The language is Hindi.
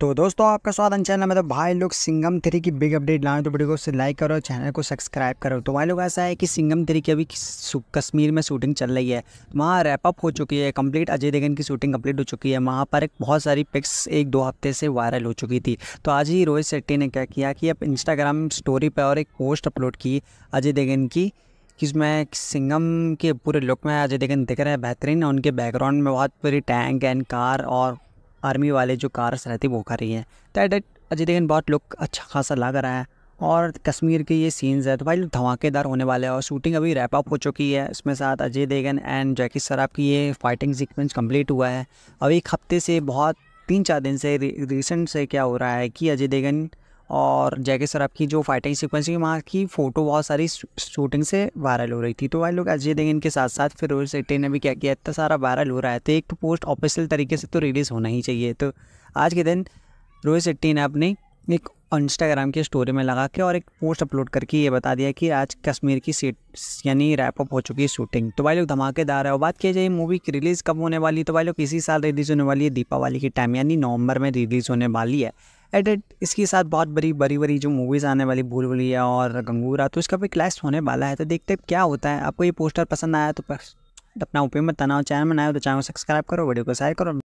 तो दोस्तों आपका स्वागत चैनल में तो भाई लोग सिंगम थ्री की बिग अपडेट लाए तो वीडियो को से लाइक करो चैनल को सब्सक्राइब करो तो भाई लोग ऐसा है कि सिंगम थ्री की अभी कश्मीर में शूटिंग चल रही है वहाँ वहाँ रैपअप हो चुकी है कंप्लीट अजय देवगन की शूटिंग कंप्लीट हो चुकी है वहाँ पर एक बहुत सारी पिक्स एक दो हफ्ते से वायरल हो चुकी थी तो आज ही रोहित शेट्टी ने क्या किया कि अब इंस्टाग्राम स्टोरी पर और एक पोस्ट अपलोड की अजय देवगन की जिसमें सिंगम के पूरे लुक में अजय देवगन दिख रहे हैं बेहतरीन उनके बैकग्राउंड में बहुत पूरी टैंक एंड कार और आर्मी वाले जो कार्स रहती वो कर रही है तो एट अजय देवगन बहुत लुक अच्छा खासा लग रहा है और कश्मीर के ये सीन्स है तो भाई धमाकेदार होने वाले हैं और शूटिंग अभी रैप अप हो चुकी है इसमें साथ अजय देवगन एंड जैकी सराफ की ये फाइटिंग सीक्वेंस कंप्लीट हुआ है अभी एक हफ्ते से बहुत तीन चार दिन से री, रिसेंट से क्या हो रहा है कि अजय देवगन और जैके सर की जो फाइटिंग सिक्वेंस थी वहाँ की फ़ोटो बहुत सारी शूटिंग से वायरल हो रही थी तो वाई लोग अजय देवगन के साथ साथ फिर रोहित सेट्टी ने भी क्या किया इतना सारा वायरल हो रहा है तो एक तो पोस्ट ऑफिशियल तरीके से तो रिलीज़ होना ही चाहिए तो आज के दिन रोहित शेट्टी ने अपनी एक इंस्टाग्राम की स्टोरी में लगा के और एक पोस्ट अपलोड करके ये बता दिया कि आज कश्मीर की सीट यानी रैप अप हो चुकी है शूटिंग तो भाई लोग धमाकेदार है और बात किया जाए मूवी की रिलीज़ कब होने वाली तो भाई लोग इसी साल रिलीज़ होने वाली है दीपावली के टाइम यानी नवंबर में रिलीज़ होने वाली है एट एट इसके साथ बहुत बड़ी बड़ी बड़ी जो मूवीज़ आने वाली भूल भूलिया और गंगूरा तो इसका भी क्लैश होने वाला है तो देखते हैं क्या होता है आपको ये पोस्टर पसंद आया तो अपना ऊपर में तनाव चैनल में आया तो चैनल को सब्सक्राइब करो वीडियो को शेयर करो